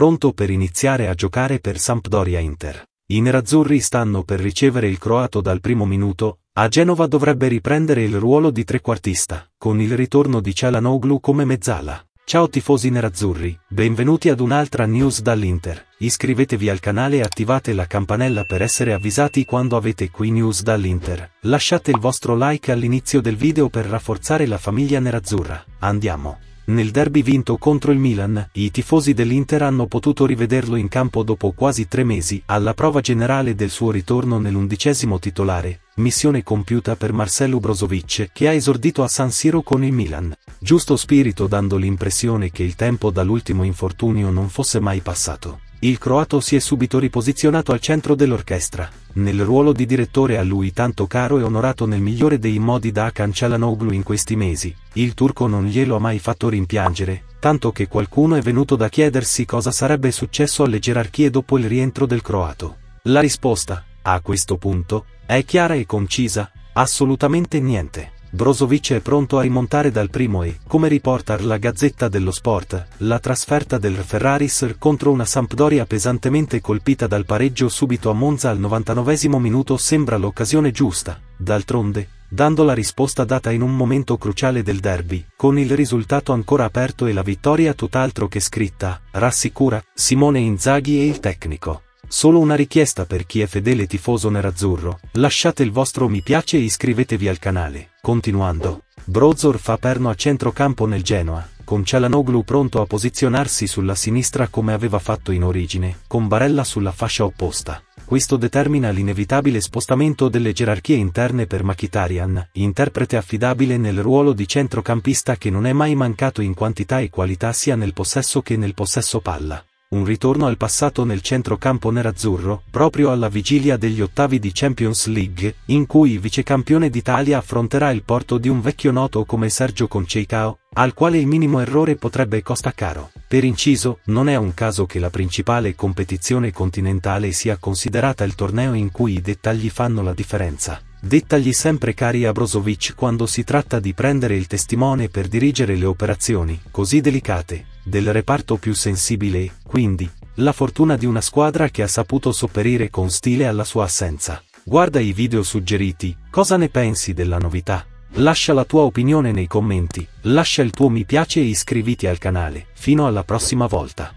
pronto per iniziare a giocare per Sampdoria-Inter. I nerazzurri stanno per ricevere il croato dal primo minuto, a Genova dovrebbe riprendere il ruolo di trequartista, con il ritorno di Cialanoglu come mezzala. Ciao tifosi nerazzurri, benvenuti ad un'altra news dall'Inter. Iscrivetevi al canale e attivate la campanella per essere avvisati quando avete qui news dall'Inter. Lasciate il vostro like all'inizio del video per rafforzare la famiglia nerazzurra. Andiamo! Nel derby vinto contro il Milan, i tifosi dell'Inter hanno potuto rivederlo in campo dopo quasi tre mesi, alla prova generale del suo ritorno nell'undicesimo titolare, missione compiuta per Marcello Brozovic, che ha esordito a San Siro con il Milan. Giusto spirito dando l'impressione che il tempo dall'ultimo infortunio non fosse mai passato il croato si è subito riposizionato al centro dell'orchestra, nel ruolo di direttore a lui tanto caro e onorato nel migliore dei modi da Akan Cialanoglu in questi mesi. Il turco non glielo ha mai fatto rimpiangere, tanto che qualcuno è venuto da chiedersi cosa sarebbe successo alle gerarchie dopo il rientro del croato. La risposta, a questo punto, è chiara e concisa, assolutamente niente. Brozovic è pronto a rimontare dal primo e, come riporta la Gazzetta dello Sport, la trasferta del Ferraris contro una Sampdoria pesantemente colpita dal pareggio subito a Monza al 99 minuto sembra l'occasione giusta, d'altronde, dando la risposta data in un momento cruciale del derby, con il risultato ancora aperto e la vittoria tutt'altro che scritta, rassicura Simone Inzaghi e il tecnico. Solo una richiesta per chi è fedele tifoso nerazzurro, lasciate il vostro mi piace e iscrivetevi al canale. Continuando, Brozor fa perno a centrocampo nel Genoa, con Cialanoglu pronto a posizionarsi sulla sinistra come aveva fatto in origine, con Barella sulla fascia opposta. Questo determina l'inevitabile spostamento delle gerarchie interne per Mkhitaryan, interprete affidabile nel ruolo di centrocampista che non è mai mancato in quantità e qualità sia nel possesso che nel possesso palla un ritorno al passato nel centrocampo nerazzurro, proprio alla vigilia degli ottavi di Champions League, in cui il vicecampione d'Italia affronterà il porto di un vecchio noto come Sergio Conceicao, al quale il minimo errore potrebbe costa caro. Per inciso, non è un caso che la principale competizione continentale sia considerata il torneo in cui i dettagli fanno la differenza dettagli sempre cari a Brozovic quando si tratta di prendere il testimone per dirigere le operazioni, così delicate, del reparto più sensibile e, quindi, la fortuna di una squadra che ha saputo sopperire con stile alla sua assenza. Guarda i video suggeriti, cosa ne pensi della novità? Lascia la tua opinione nei commenti, lascia il tuo mi piace e iscriviti al canale. Fino alla prossima volta.